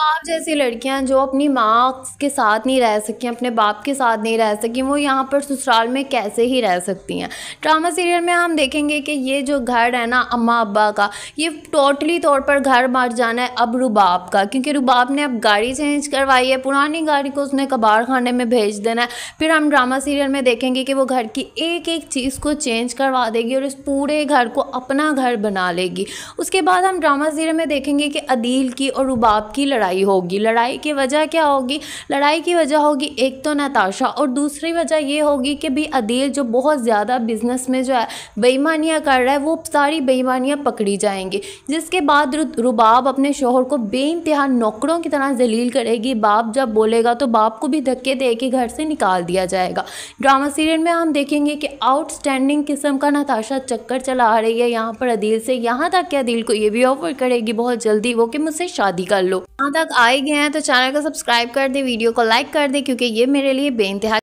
आप जैसी लड़कियां जो अपनी माँ के साथ नहीं रह सकी अपने बाप के साथ नहीं रह सकी वो यहाँ पर ससुराल में कैसे ही रह सकती हैं ड्रामा सीरियल में हम देखेंगे कि ये जो घर है ना अम्मा अब्बा का ये टोटली तौर पर घर मर जाना है अब रुबाब का क्योंकि रुबाब ने अब गाड़ी चेंज करवाई है पुरानी गाड़ी को उसने कबाड़ खाने में भेज देना है फिर हम ड्रामा सीरियल में देखेंगे कि वो घर की एक एक चीज़ को चेंज करवा देगी और इस पूरे घर को अपना घर बना लेगी उसके बाद हम ड्रामा सीरियल में देखेंगे कि अदील की और रुबाब की लड़ाई लड़ाई होगी लड़ाई की वजह क्या होगी लड़ाई की वजह होगी एक तो नताशा और दूसरी वजह ये होगी कि भाई अदील जो बहुत ज़्यादा बिजनेस में जो है बेईमानियाँ कर रहा है वो सारी बेईमानियाँ पकड़ी जाएंगी जिसके बाद रुबाब अपने शोहर को बेानतहा नौकरों की तरह जलील करेगी बाप जब बोलेगा तो बाप को भी धक्के दे के घर से निकाल दिया जाएगा ड्रामा सीरियल में हम देखेंगे कि आउटस्टैंडिंग किस्म का नताशा चक्कर चला रही है यहाँ पर अदील से यहाँ तक कि अदील को ये भी ऑफर करेगी बहुत जल्दी वो कि मुझसे शादी कर लो यहाँ तक आए गए हैं तो चैनल को सब्सक्राइब कर दें वीडियो को लाइक कर दें क्योंकि ये मेरे लिए बेानतहा